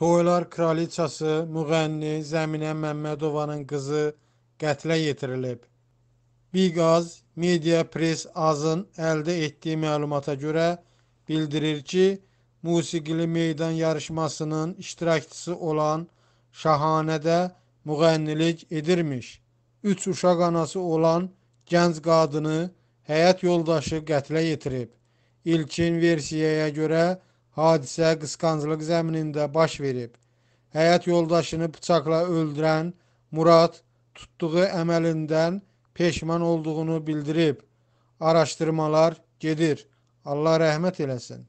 Toylar kraliçası, müğənni Zəminə Məmmədovanın qızı qətlə yetirilib. Biqaz Media Press Azın əldə etdiyi məlumata görə bildirir ki, musiqili meydan yarışmasının iştirakçısı olan Şahanədə müğənnilik edirmiş. Üç uşaq anası olan gənc qadını həyat yoldaşı qətlə yetirib. İlkin versiyaya görə Hadisə qısqanclıq zəminində baş verib. Həyat yoldaşını bıçaqla öldürən Murad tutduğu əməlindən peşman olduğunu bildirib. Araşdırmalar gedir. Allah rəhmət eləsin.